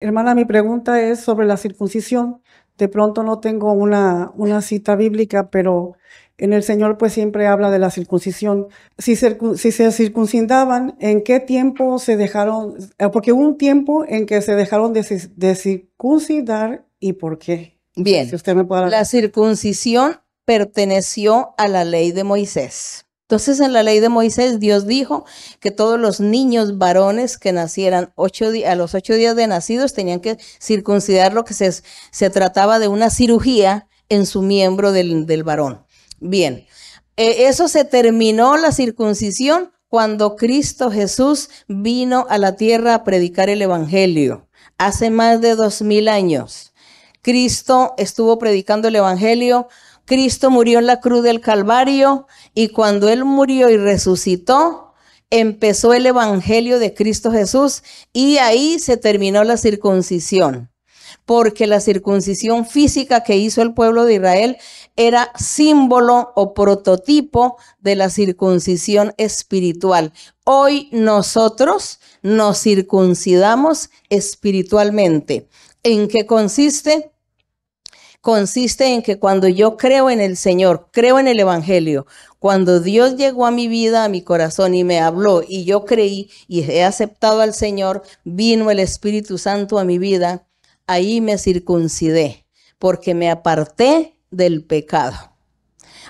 Hermana, mi pregunta es sobre la circuncisión. De pronto no tengo una, cita bíblica, pero en el Señor pues siempre habla de la circuncisión. Si, se circuncidaban, ¿en qué tiempo se dejaron? Eh, porque hubo un tiempo en que se dejaron de, circuncidar y por qué. Bien, la circuncisión perteneció a la ley de Moisés. Entonces en la ley de Moisés Dios dijo que todos los niños varones que nacieran ocho a los ocho días de nacidos tenían que circuncidar lo que se, se trataba de una cirugía en su miembro del, del varón. Bien, e, eso se terminó la circuncisión cuando Cristo Jesús vino a la tierra a predicar el Evangelio, hace más de dos mil años. Cristo estuvo predicando el Evangelio Cristo murió en la cruz del Calvario y cuando Él murió y resucitó, empezó el Evangelio de Cristo Jesús y ahí se terminó la circuncisión, porque la circuncisión física que hizo el pueblo de Israel era símbolo o prototipo de la circuncisión espiritual. Hoy nosotros nos circuncidamos espiritualmente. ¿En qué consiste? consiste en que cuando yo creo en el Señor, creo en el Evangelio, cuando Dios llegó a mi vida, a mi corazón y me habló y yo creí y he aceptado al Señor, vino el Espíritu Santo a mi vida, ahí me circuncidé, porque me aparté del pecado.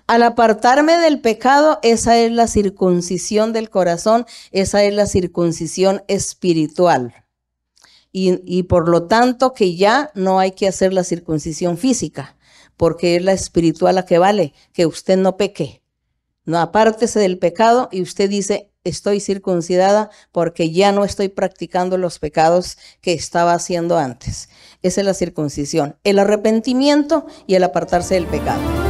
Al apartarme del pecado, esa es la circuncisión del corazón, esa es la circuncisión espiritual y, por lo tanto que ya no hay que hacer la circuncisión física, porque es la espiritual la que vale, que usted no peque. No apártese del pecado y usted dice, estoy circuncidada porque ya no estoy practicando los pecados que estaba haciendo antes. Esa es la circuncisión, el arrepentimiento y el apartarse del pecado.